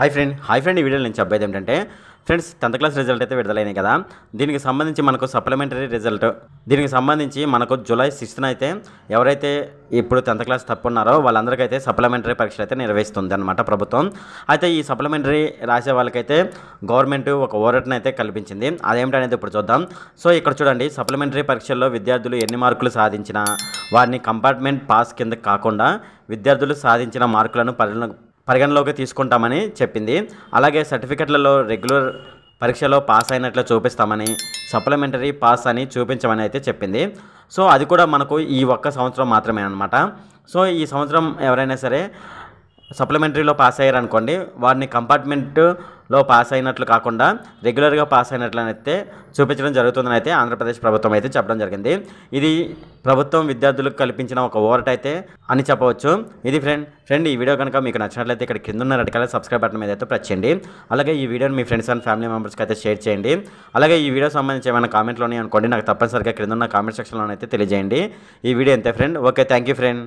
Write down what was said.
hi friend hi friend ఈ వీడియోలో నేను చెప్పేది ఏంటంటే ఫ్రెండ్స్ టెన్త్ క్లాస్ రిజల్ట్ అయితే విడుదలైనాయి కదా దీనికి సంబంధించి మనకు సప్లిమెంటరీ రిజల్ట్ దీనికి సంబంధించి మనకు జూలై సిక్స్త్న అయితే ఎవరైతే ఇప్పుడు టెన్త్ క్లాస్ తప్పున్నారో వాళ్ళందరికీ అయితే సప్లిమెంటరీ పరీక్షలు అయితే నిర్వహిస్తుంది అనమాట ప్రభుత్వం అయితే ఈ సప్లిమెంటరీ రాసే వాళ్ళకైతే గవర్నమెంట్ ఒక ఓరట్ను అయితే కల్పించింది అదేమిటనేది ఇప్పుడు చూద్దాం సో ఇక్కడ చూడండి సప్లిమెంటరీ పరీక్షల్లో విద్యార్థులు ఎన్ని మార్కులు సాధించినా వారిని కంపార్ట్మెంట్ పాస్ కింద కాకుండా విద్యార్థులు సాధించిన మార్కులను పరిగణ పరిగణలోకి తీసుకుంటామని చెప్పింది అలాగే సర్టిఫికెట్లలో రెగ్యులర్ పరీక్షలో పాస్ అయినట్లు చూపిస్తామని సప్లిమెంటరీ పాస్ అని చూపించమని అయితే చెప్పింది సో అది కూడా మనకు ఈ ఒక్క సంవత్సరం మాత్రమే అనమాట సో ఈ సంవత్సరం ఎవరైనా సరే సప్లిమెంటరీలో పాస్ అయ్యారు అనుకోండి వారిని కంపార్ట్మెంట్లో పాస్ అయినట్లు కాకుండా రెగ్యులర్గా పాస్ అయితే చూపించడం జరుగుతుందని అయితే ఆంధ్రప్రదేశ్ ప్రభుత్వం అయితే చెప్పడం జరిగింది ఇది ప్రభుత్వం విద్యార్థులకు కల్పించిన ఒక ఓవర్ట్ అయితే అని చెప్పవచ్చు ఇది ఫ్రెండ్ ఫ్రెండ్ ఈ వీడియో కనుక మీకు నచ్చినట్లయితే ఇక్కడ కింద ఉన్న రెడ్ కలర్ సబ్స్క్రైబ్ బటన్ మీద అయితే ప్రెస్ చేయండి అలాగే ఈ వీడియోని మీ ఫ్రెండ్స్ అండ్ ఫ్యామిలీ మెంబర్స్కి అయితే షేర్ చేయండి అలాగే ఈ వీడియో సంబంధించి ఏమైనా కామెంట్లోనే అనుకోండి నాకు తప్పనిసరిగా కింద ఉన్న కామెంట్ సెక్షన్లో అయితే తెలియజేయండి ఈ వీడియో ఎంత friend okay thank you friend